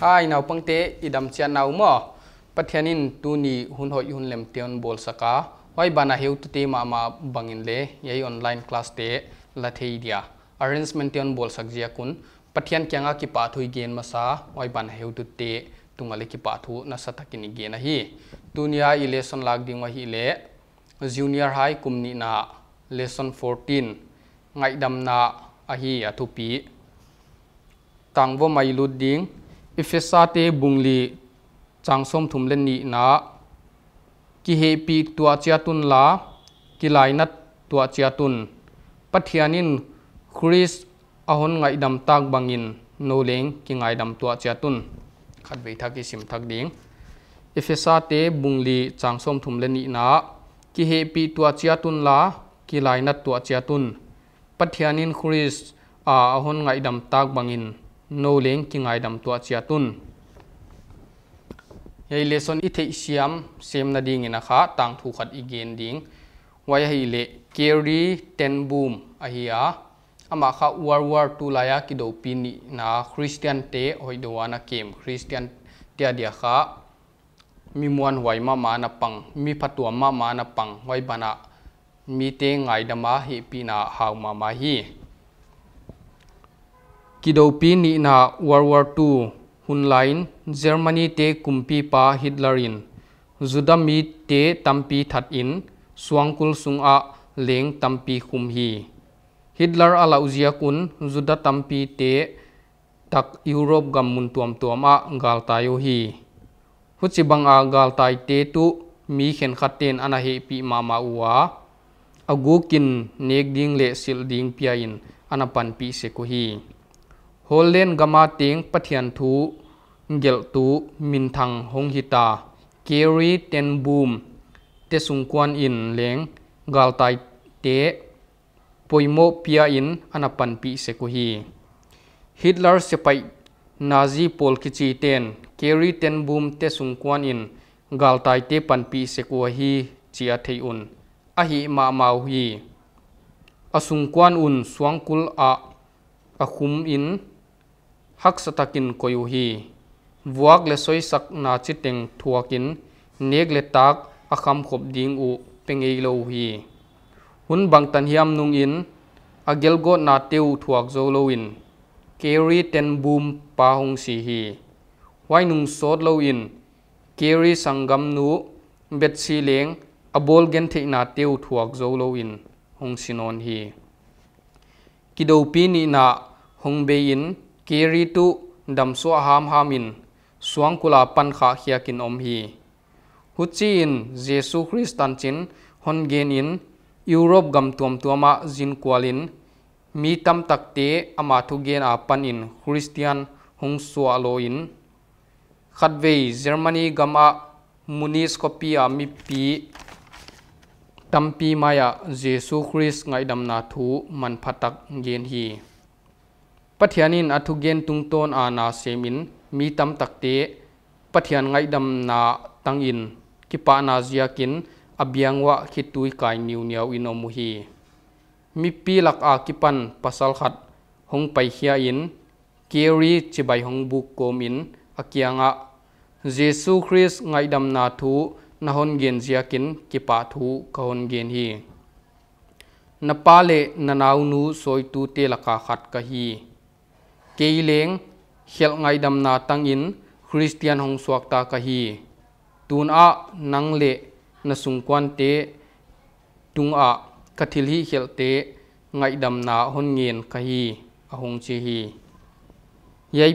hai nào pang te idam chia nào mà, nau hiện in tu ni hun hoi hun lem teon bol saka hoi bana heu tu te ma ma bangin le yai online class te la thei dia arrangement teon bol sak jia kun pathian kyanga ki pa thui gen ma sa hoi bana heu tu te tungale ki pa thu na sa takini gen hi tunia lesson lak ding wa hi le junior high ni na lesson 14 ngai dam na ahi athupi tangwo mai lut ding อิฟซาเตบุงลีจังสมทุมเลนนีนะกิเฮปีตัวเจียตุนลากิไลนัดตัวเจียตุนปัทยานินคริสอาหนไงดำตากบังอินโนเลงกิไงดำตัวเจียตุนขัดเวทักกิสิมทักดิงอิฟซาเตบุงลีจังสมทุมเลนนีนะกิเฮปีตัวเจียตุนลากิไลนัดตัวเจียตุนปัทยานินคริสอาหนไงดำตากบังอิน no leng ki ngai dam tua chia tun hei lesson i thei siam sem na ding ina kha tang thu khat i gen ding wai hei le carry ten boom a hi a ama kha war war tu la ya ki do pi ni na christian te hoi do wana kem christian tia dia kha mi muan huai ma ma na pang mi phatua ma ma na pang wai bana mi te ngai dama hi pi na hau ma ma hi kidopi ni na World War II hunlain Germany te kumpi pa Hitlerin Zudami te tampi that in suangkul sunga leng tampi kumhi. Hitler ala uzia kun zuda tampi te tak Europe gam mun tuam tuam a gal tayo hi huchi bang a gal tai te tu mi khen khaten ana he pi mama uwa agukin nek ding le sil ding piain anapan pi se hi โฮเลนกามาเตียงปะเทียนทูเกลตูมินทังหงฮิตาเกรีเตนบูมเตสุงกวนอินเลงกาลไตเตปุยโมเปียอินอนปันปีเซกุฮีฮิตเลอร์เซไปนาซีโปลคิจีเตนเกรีเตนบูมเตสุงกวนอินกาลไตเตปันปเซกุฮีจีอาเทอุนอะฮิมามาฮีอสุงกวนอุนสวงกุลอะอคุมอิน hắc kín coi koyu hi vuak le soi sak na chi kín thuakin nek le tak akham khop ding u pengei lo hi hun bang tan hiam nung in agel go na teu thuak zo lo in carry ten boom pa hong si hi wai nung sot lo in carry sangam nu bet si leng abol gen thei na teu thuak zo lo in hong sinon hi kidou pi ni na hong be in กีรีตุดําสัวหามหามินสวงกุลาปันขาเขียกินอมฮีฮุจีนเยซูคริสตันจินฮอนเกนินยุโรปกําตวมตวมาจินกวาลินมีตําตักเตอมาทุเกนอาปันอินคริสเตียนหงสัวโลอินขัดเวเยรมนีกําอมุนิสปีอามปีตปีมายเซูคริสไงดํานาทมันพัตักเนี pathianin athugen tungton ana semin mi tam takte pathian ngai dam na tangin kipa na ziakin abiangwa khitui kai niu niau inomu hi mi pilak a kipan pasal khat hong pai hia in keri chibai hong buk kom in akianga jesu christ ngai dam na thu na hon gen zia ziakin kipa thu ka hon gen hi napale tu te telaka khat ka hi kỳ liêng hiệu ngay đầm na tăng in Christian hong suak ta ka hi tun a lệ na quan tế tung a ka thil hi tế ngay đầm na hôn nghiền ka hi a hong chi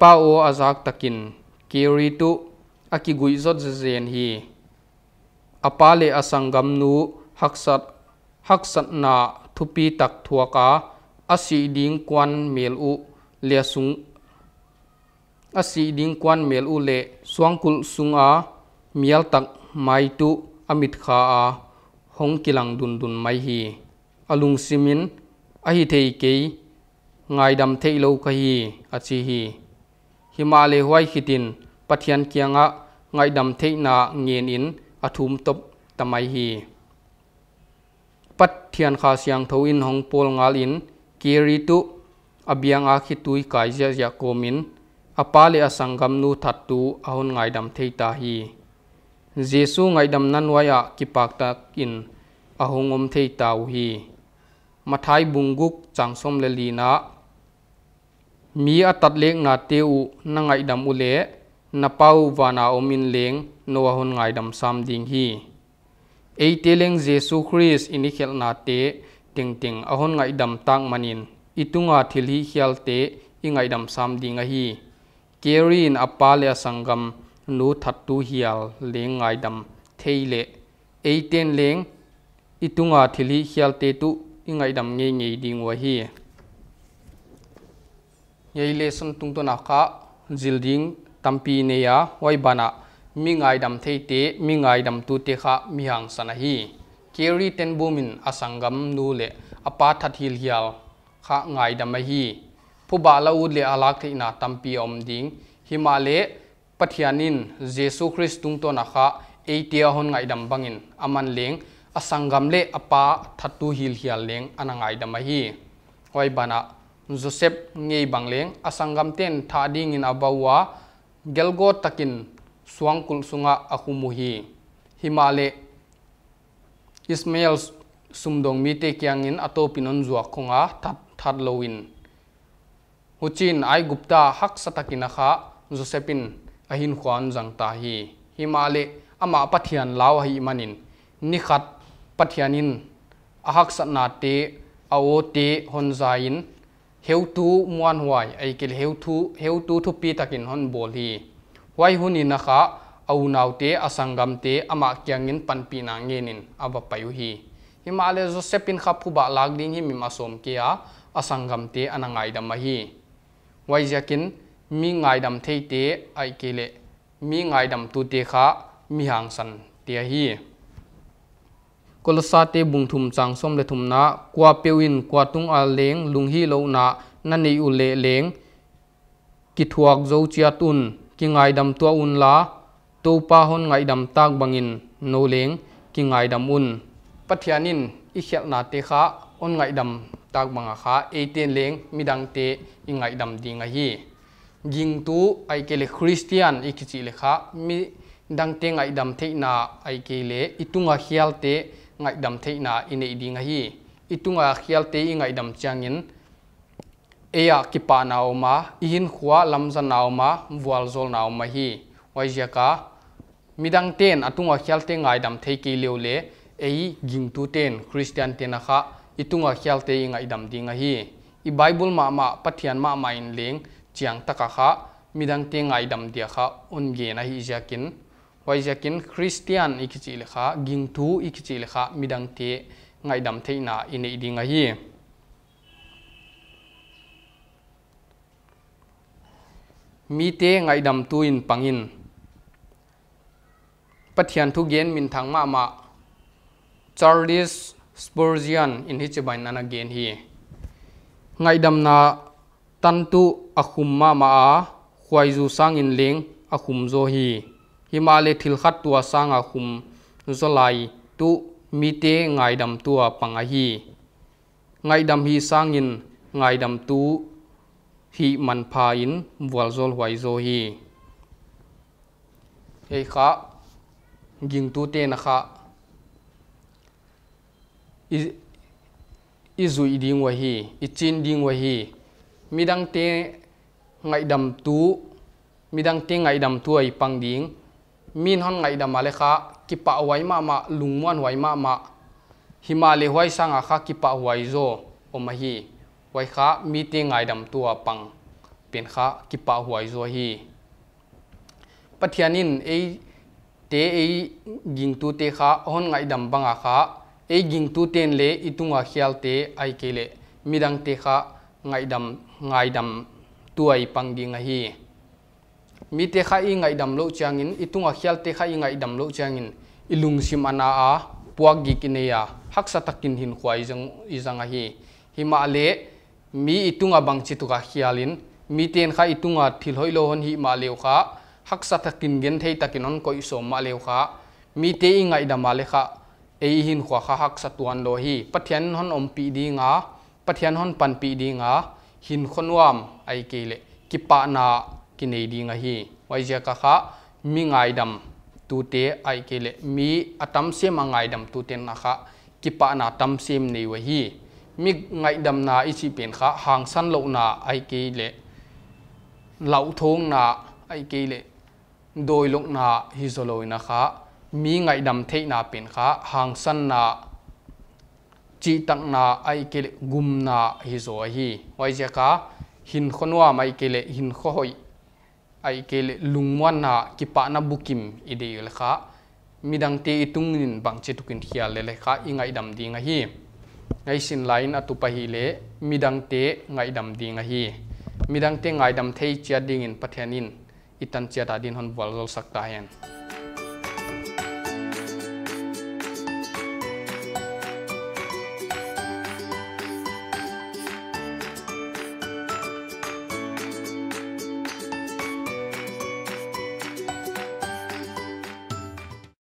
pa o azak takin kiri tu aki gui zot zen hi apale asangam nu haksat haksat na thupi tak thuaka asi ding kwan mel u le sung a si ding quan mel u le suang kul sung a mial tak mai tu amit kha a hong kilang dun dun mai hi alung simin a hi thei ke ngai dam thei lo kha hi a chi hi himale huai khitin pathian kianga ngai dam thei na ngien in athum top tamai hi pathian kha siang tho in hong pol ngal in kiri tu abiang a khi tui kai zia zia komin apa asangam nu that tu ahon ngai dam thei ta hi jesu ngai dam nan in ahongom thei tau hi mathai bunguk changsom lelina mi atat lek na teu na ngai ule na pau wana omin leng no ahon ngai dam sam ding hi ei teleng jesu christ ini khel na te ting ting ahon ngaidam dam tang manin itunga thilhi hialte ingai dam sam dinga hi kerin apale sangam nu thattu hial lengai dam theile eiten leng itunga thilhi hialte tu ingai dam nge nge dingwa hi yei lesson tung to naka zilding tampi neya wai bana mi ngai dam thei te mi ngai dam tu te kha mi hang sana hi keri ten bumin asangam nu le apa thathil hial khá ngài đam mê hi phu ba la ud le alak thi na tampi om ding himale pathianin jesu christ tung to na kha eitia hon ngai dam bangin aman leng asangam le apa thatu hil hial leng đam mê hi hoi bana joseph ngei bang leng asangam ten tha ding in abawa gelgo takin suang kul sunga akumu hi himale ismail sumdong mi te kyangin ato pinon zuwa khonga thap thar loin huchin ai gupta hak satakina kha josephine ahin khwan jangta hi himale ama pathian law hi manin nikhat pathianin ahak satna te awo te honzain heutu muan huai aikil heutu heutu thupi takin hon bol hi huai huni kha au nau te asangam te ama kyangin panpi na ngenin aba payu hi himale josephine kha phuba lagding hi mimasom kia asangam te anangai dam hi wai jakin mi ngai dam thei te ai kele mi ngai dam tu te kha mi hang san te hi kolasa te bung thum chang som le thum na kwa pewin kwa tung a leng lung hi lo na na nei u le leng ki thuak zo chia tun ki ngai dam tua un la to pa hon ngai dam tak bangin no leng ki ngai dam un pathianin i khel na te kha on ngai dam tak manga kha 18 leng midang te ingai dam ding a hi ging tu ai ke le christian ikichi le kha mi dang te ngay dam thei na ai ke le itunga khial te ngay dam thei na ine ding a hi itunga khial te ingai dam changin eya kipa naoma ihin khwa lamza naoma vual zol naoma hi waijaka midang ten atunga khial te ngay dam thei ki leu le ei ging tu ten christian ten na kha itunga khialte inga idam dinga hi i bible ma ma pathian ma ma in leng chiang taka kha midang te ngai dam dia kha on ge na hi jakin wai jakin christian ikichi le kha ging thu ikichi le kha midang te ngai dam na, ine idinga hi mi te ngai dam tu in pangin pathian thu gen min thang ma ma charles Spurgeon in hi chibai nan again hi ngai dam na tan tu akhum ma ma a khwai zu sang in leng akhum zo hi hi ma le thil khat tua sang akhum zo lai tu mi te ngai dam tua panga hi ngai dam hi sang in ngai dam tu hi man pha in wal zol hwai zo hi ei kha ging tu te na kha i zui ding wa hi i chin ding wa hi mi dang te ngai dam tu mi dang te ngai dam tu ai pang ding min hon ngai dam ale kha ki pa wai ma ma lung mon wai ma ma himale wai sanga kha ki pa wai zo o ma hi wai kha mi te ngai dam tu a pang pen kha ki pa wai zo hi pathianin ei te ei ging tu te kha hon ngai dam banga kha e ging tu ten le itunga khial te ai ke le midang te kha ngai dam ngai dam tuai pangdi nga hi mi te kha i ngai dam lo changin itunga khial te kha i ngai dam lo changin ilung sim ana a puak gi kineya haksa takin hin khwai jang izanga hi hima le mi itunga chi tu ka khialin mi ten kha itunga thil hoilo hon hi ma leu kha haksa takin gen thei takin on koi so ma leu kha mi te i ngai dam ma le kha ei hin khwa kha hak sa lo hi pathian hon om pi ding a pathian hon pan pi ding a hin khonwam ai kele ki pa na ki nei ding a hi wai ja ka kha mi ngai dam tu te ai kele mi atam se ma ngai dam tu ten na kha ki pa na tam sem nei wa hi mi ngai dam na i chi pen kha hang san lo na ai kele lau thong na ai kele doi lok na hi zo na kha mi ngay dam thei na pin kha hàng san na chỉ tang na ai kele gum na hi zo hi wai ja ka hin khonwa mai kele hin khôi, ai ai lung lungwa na ki pa na bukim ide yul kha midang te itung nín bang chế che tukin hial le le kha ingai dam ding a hi ngai sin lain atupa hi le midang te ngai dam ding a hi đăng te ngay dam thei chia ding in pathianin itan chia ta din hon wal sắc ta hen